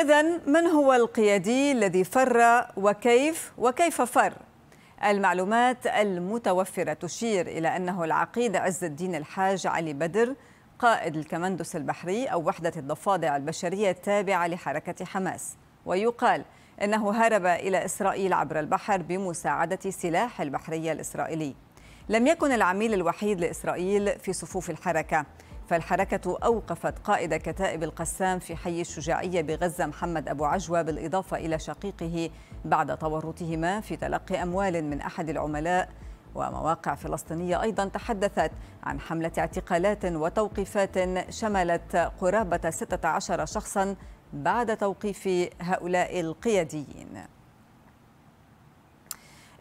إذا من هو القيادي الذي فر وكيف وكيف فر؟ المعلومات المتوفرة تشير إلى أنه العقيد عز الدين الحاج علي بدر قائد الكمندس البحري أو وحدة الضفادع البشرية التابعة لحركة حماس ويقال أنه هرب إلى إسرائيل عبر البحر بمساعدة سلاح البحرية الإسرائيلي لم يكن العميل الوحيد لإسرائيل في صفوف الحركة فالحركة أوقفت قائد كتائب القسام في حي الشجاعية بغزة محمد أبو عجوة بالإضافة إلى شقيقه بعد تورطهما في تلقي أموال من أحد العملاء ومواقع فلسطينية أيضا تحدثت عن حملة اعتقالات وتوقيفات شملت قرابة 16 شخصا بعد توقيف هؤلاء القياديين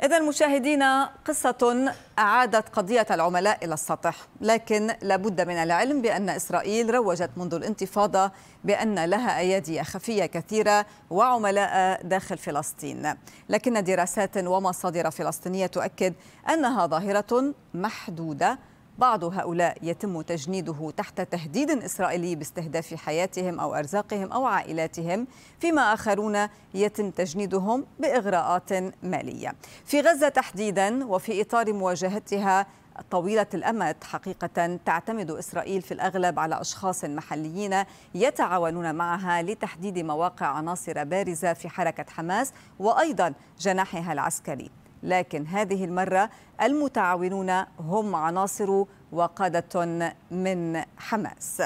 إذا مشاهدينا قصة أعادت قضية العملاء إلى السطح، لكن لابد من العلم بأن إسرائيل روجت منذ الانتفاضة بأن لها أيادي خفية كثيرة وعملاء داخل فلسطين، لكن دراسات ومصادر فلسطينية تؤكد أنها ظاهرة محدودة بعض هؤلاء يتم تجنيده تحت تهديد إسرائيلي باستهداف حياتهم أو أرزاقهم أو عائلاتهم فيما آخرون يتم تجنيدهم بإغراءات مالية في غزة تحديدا وفي إطار مواجهتها طويلة الأمد حقيقة تعتمد إسرائيل في الأغلب على أشخاص محليين يتعاونون معها لتحديد مواقع عناصر بارزة في حركة حماس وأيضا جناحها العسكري لكن هذه المرة المتعاونون هم عناصر وقادة من حماس